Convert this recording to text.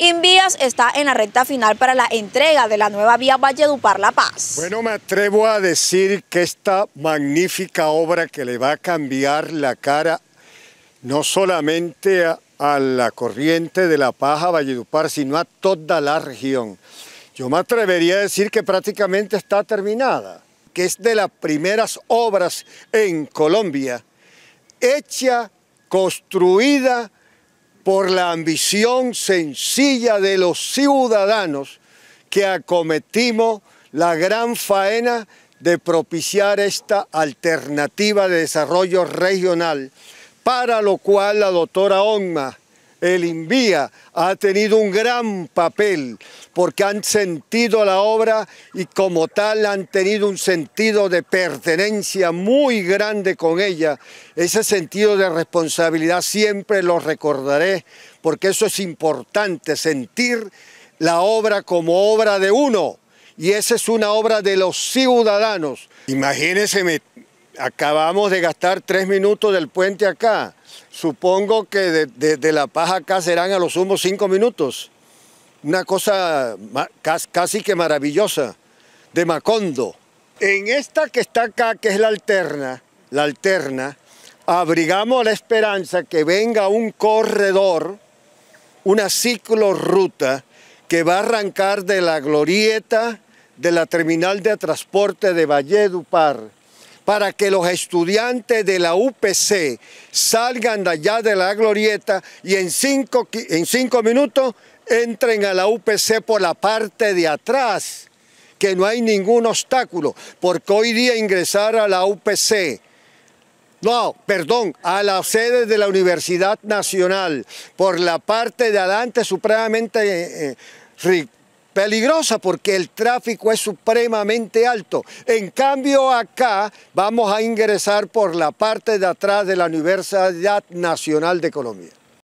Invías está en la recta final para la entrega de la nueva vía Valledupar-La Paz. Bueno, me atrevo a decir que esta magnífica obra que le va a cambiar la cara no solamente a, la corriente de La Paz a Valledupar, sino a toda la región. Yo me atrevería a decir que prácticamente está terminada, que es de las primeras obras en Colombia hecha, construida, por la ambición sencilla de los ciudadanos que acometimos la gran faena de propiciar esta alternativa de desarrollo regional, para lo cual la doctora Onma el INVIA ha tenido un gran papel porque han sentido la obra y como tal han tenido un sentido de pertenencia muy grande con ella. Ese sentido de responsabilidad siempre lo recordaré porque eso es importante, sentir la obra como obra de uno. Y esa es una obra de los ciudadanos. Imagínense Acabamos de gastar tres minutos del puente acá. Supongo que de, La paja acá serán a lo sumo cinco minutos. Una cosa casi que maravillosa, de Macondo. En esta que está acá, que es la alterna, la alterna, abrigamos la esperanza que venga un corredor, una ciclorruta que va a arrancar de la glorieta de la terminal de transporte de Valledupar para que los estudiantes de la UPC salgan de allá de la glorieta y en cinco, en minutos entren a la UPC por la parte de atrás, que no hay ningún obstáculo, porque hoy día ingresar a la UPC no, perdón, a la sede de la Universidad Nacional, por la parte de adelante supremamente eh, eh peligrosa porque el tráfico es supremamente alto. En cambio acá vamos a ingresar por la parte de atrás de la Universidad Nacional de Colombia.